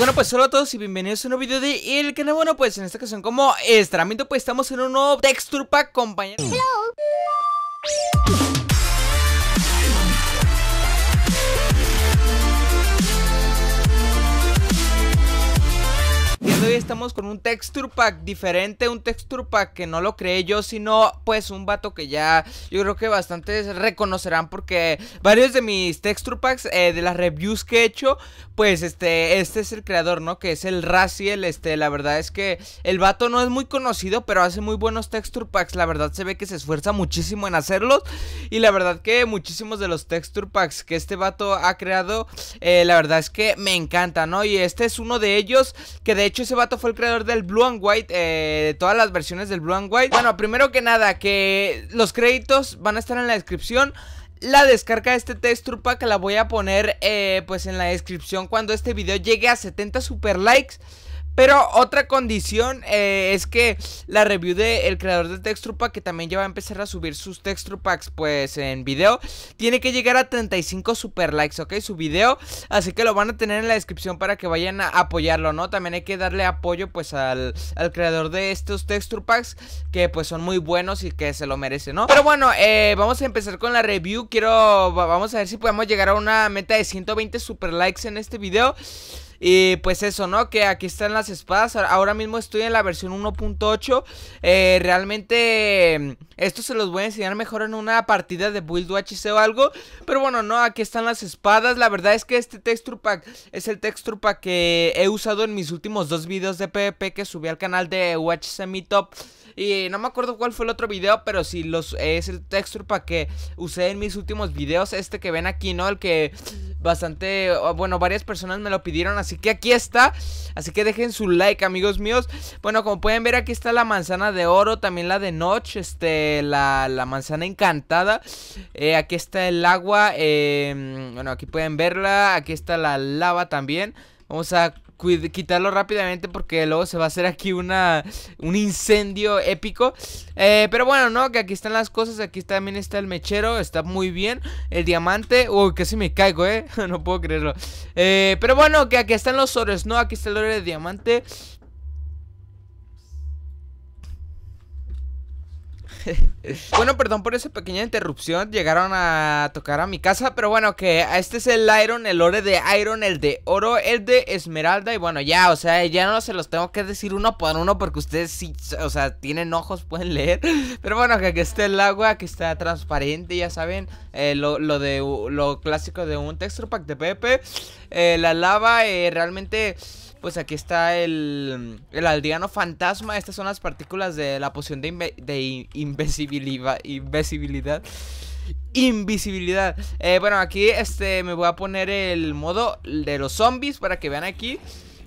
Bueno pues hola a todos y bienvenidos a un nuevo video de El Canal Bueno pues en esta ocasión como estramiento pues estamos en un nuevo texture pack compañero Hello. estamos con un texture pack diferente, un texture pack que no lo creé yo, sino pues un vato que ya yo creo que bastantes reconocerán porque varios de mis texture packs, eh, de las reviews que he hecho, pues este, este es el creador, ¿no? Que es el Raziel, este, la verdad es que el vato no es muy conocido, pero hace muy buenos texture packs, la verdad se ve que se esfuerza muchísimo en hacerlos y la verdad que muchísimos de los texture packs que este vato ha creado, eh, la verdad es que me encanta, ¿no? Y este es uno de ellos que de hecho ese vato fue el creador del Blue and White, eh, de todas las versiones del Blue and White. Bueno, primero que nada, que los créditos van a estar en la descripción. La descarga de este trupa que la voy a poner eh, pues en la descripción cuando este video llegue a 70 super likes. Pero otra condición eh, es que la review del el creador de Texture Pack, que también ya va a empezar a subir sus Texture Packs pues en video, tiene que llegar a 35 super likes, ¿ok? Su video, así que lo van a tener en la descripción para que vayan a apoyarlo, ¿no? También hay que darle apoyo pues al, creador de estos Texture Packs, que pues son muy buenos y que se lo merecen, ¿no? Pero bueno, eh, vamos a empezar con la review, quiero, vamos a ver si podemos llegar a una meta de 120 super likes en este video. Y pues eso, ¿no? Que aquí están las espadas. Ahora mismo estoy en la versión 1.8. Eh, realmente em, esto se los voy a enseñar mejor en una partida de Build HC o algo. Pero bueno, no, aquí están las espadas. La verdad es que este texture pack es el texture pack que he usado en mis últimos dos videos de PvP que subí al canal de Semi Top Y no me acuerdo cuál fue el otro video, pero si sí, los, es el texture pack que usé en mis últimos videos. Este que ven aquí, ¿no? El que bastante, ah, bueno, varias personas me lo pidieron, así que aquí está, así que dejen su like, amigos míos. Bueno, como pueden ver, aquí está la manzana de oro, también la de noche este, la, manzana encantada. Eh, aquí está el agua, eh, bueno, aquí pueden verla, aquí está la lava también. Vamos a quitarlo rápidamente porque luego se va a hacer aquí una un incendio épico. Eh, pero bueno, no, que aquí están las cosas. Aquí también está el mechero, está muy bien. El diamante, uy, casi me caigo, eh. no puedo creerlo. Eh, pero bueno, que aquí están los oros, ¿no? Aquí está el oro de diamante. bueno, perdón por esa pequeña interrupción. Llegaron a tocar a mi casa, pero bueno, que este es el Iron, el ore de Iron, el de oro, el de esmeralda. Y bueno, ya, o sea, ya no se los tengo que decir uno por uno porque ustedes sí, o sea, tienen ojos, pueden leer. Pero bueno, que aquí está el agua, que está transparente, ya saben, eh, lo, de lo clásico de un texture pack de Pepe eh, la lava, eh, realmente pues aquí está el, el aldeano fantasma. Estas son las partículas de la poción de, de invisibilidad. invisibilidad. Invisibilidad. Eh, bueno, aquí este me voy a poner el modo de los zombies para que vean aquí.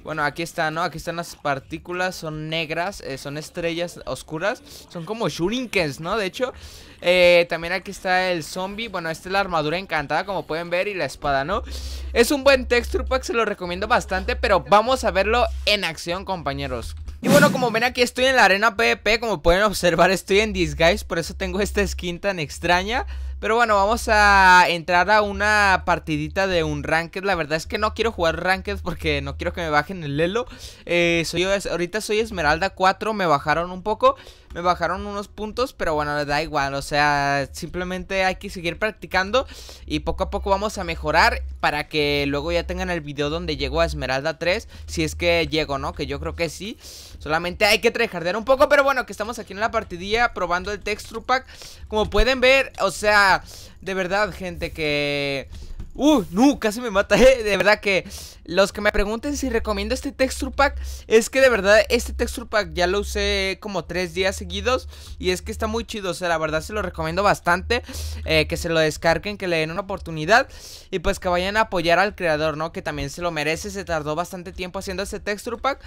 Bueno, aquí está, ¿no? Aquí están las partículas, son negras, eh, son estrellas oscuras, son como shurikens, ¿no? De hecho, eh, también aquí está el zombie, bueno, esta es la armadura encantada, como pueden ver, y la espada, ¿no? Es un buen texture pack, se lo recomiendo bastante, pero vamos a verlo en acción, compañeros. Y bueno, como ven aquí estoy en la arena PvP, como pueden observar estoy en disguise, por eso tengo esta skin tan extraña pero bueno, vamos a entrar a una partidita de un ranked. La verdad es que no quiero jugar ranked porque no quiero que me bajen el lelo. Eh, soy, ahorita soy Esmeralda 4, me bajaron un poco. Me bajaron unos puntos, pero bueno, les da igual. O sea, simplemente hay que seguir practicando y poco a poco vamos a mejorar para que luego ya tengan el video donde llego a Esmeralda 3. Si es que llego, ¿no? Que yo creo que sí. Solamente hay que trejardear un poco, pero bueno, que estamos aquí en la partidilla probando el texture pack. Como pueden ver, o sea de verdad, gente, que... Uh, no, casi me mata, eh. De verdad que los que me pregunten si recomiendo este texture pack, es que de verdad este texture pack ya lo usé como tres días seguidos y es que está muy chido, o sea, la verdad se lo recomiendo bastante, eh, que se lo descarguen, que le den una oportunidad y pues que vayan a apoyar al creador, ¿no? Que también se lo merece, se tardó bastante tiempo haciendo este texture pack.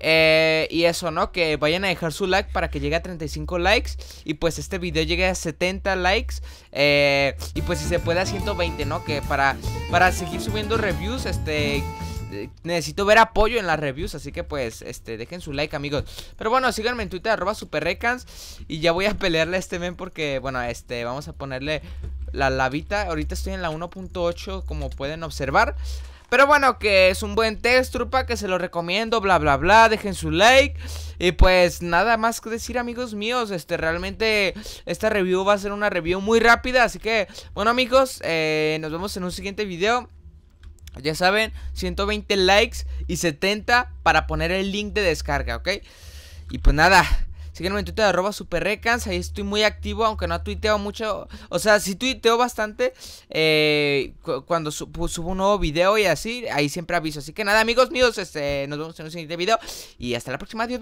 Eh, y eso, ¿no? Que vayan a dejar su like para que llegue a 35 likes. Y pues este video llegue a 70 likes. Eh, y pues si se puede a 120, ¿no? Que para, para seguir subiendo reviews, este necesito ver apoyo en las reviews, así que pues, este, dejen su like, amigos. Pero bueno, síganme en Twitter, arroba superrecans. Y ya voy a pelearle a este men porque, bueno, este, vamos a ponerle la lavita. Ahorita estoy en la 1.8, como pueden observar. Pero bueno, que es un buen test, trupa, que se lo recomiendo, bla, bla, bla, dejen su like. Y pues nada más que decir, amigos míos, este, realmente esta review va a ser una review muy rápida. Así que, bueno, amigos, eh, nos vemos en un siguiente video. Ya saben, 120 likes y 70 para poner el link de descarga, ¿ok? Y pues nada, Sígueme en Twitter, arroba superrecans. Ahí estoy muy activo, aunque no tuiteo mucho. O sea, sí tuiteo bastante eh, cuando pues, subo, un nuevo video y así. Ahí siempre aviso. Así que nada, amigos míos, este, nos vemos en un siguiente video. Y hasta la próxima. Adiós.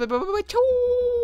Chau.